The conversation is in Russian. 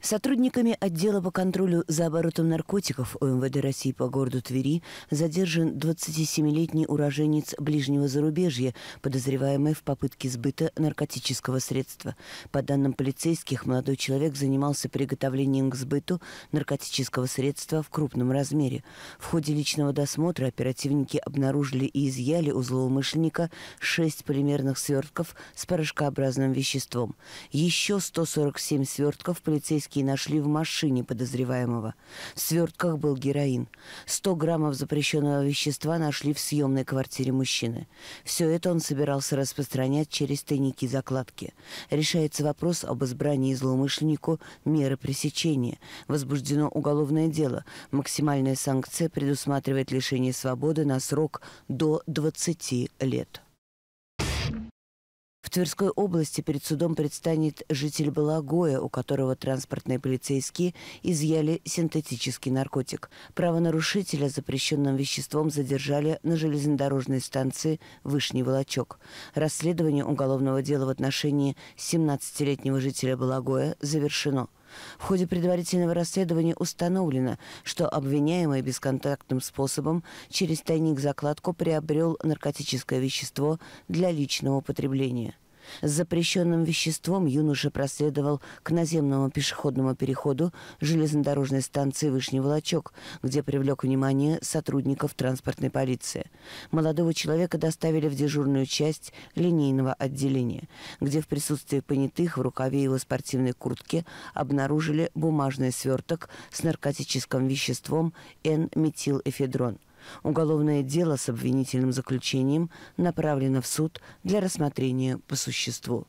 Сотрудниками отдела по контролю за оборотом наркотиков ОМВД России по городу Твери задержан 27-летний уроженец ближнего зарубежья, подозреваемый в попытке сбыта наркотического средства. По данным полицейских, молодой человек занимался приготовлением к сбыту наркотического средства в крупном размере. В ходе личного досмотра оперативники обнаружили и изъяли у злоумышленника 6 полимерных свертков с порошкообразным веществом. Еще 147 свертков полицейских полицейские нашли в машине подозреваемого. В свертках был героин. 100 граммов запрещенного вещества нашли в съемной квартире мужчины. Все это он собирался распространять через тайники-закладки. Решается вопрос об избрании злоумышленнику меры пресечения. Возбуждено уголовное дело. Максимальная санкция предусматривает лишение свободы на срок до 20 лет. В Тверской области перед судом предстанет житель Балагоя, у которого транспортные полицейские изъяли синтетический наркотик. Правонарушителя запрещенным веществом задержали на железнодорожной станции Вышний Волочок. Расследование уголовного дела в отношении 17-летнего жителя Балагоя завершено. В ходе предварительного расследования установлено, что обвиняемый бесконтактным способом через тайник-закладку приобрел наркотическое вещество для личного потребления – с запрещенным веществом юноша проследовал к наземному пешеходному переходу железнодорожной станции Вышний Волочок, где привлек внимание сотрудников транспортной полиции. Молодого человека доставили в дежурную часть линейного отделения, где в присутствии понятых в рукаве его спортивной куртки обнаружили бумажный сверток с наркотическим веществом N-метилэфедрон – Уголовное дело с обвинительным заключением направлено в суд для рассмотрения по существу.